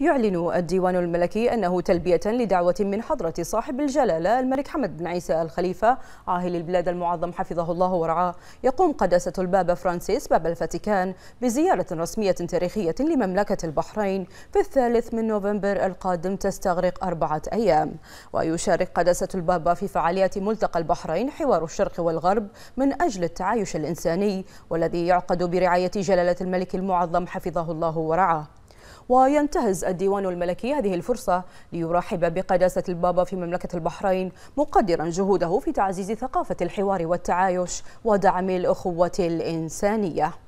يعلن الديوان الملكي أنه تلبية لدعوة من حضرة صاحب الجلالة الملك حمد بن عيسى الخليفة عاهل البلاد المعظم حفظه الله ورعاه يقوم قداسة البابا فرانسيس باب الفاتيكان بزيارة رسمية تاريخية لمملكة البحرين في الثالث من نوفمبر القادم تستغرق أربعة أيام ويشارك قداسة البابا في فعاليات ملتقى البحرين حوار الشرق والغرب من أجل التعايش الإنساني والذي يعقد برعاية جلالة الملك المعظم حفظه الله ورعاه وينتهز الديوان الملكي هذه الفرصة ليرحب بقداسة البابا في مملكة البحرين مقدرا جهوده في تعزيز ثقافة الحوار والتعايش ودعم الأخوة الإنسانية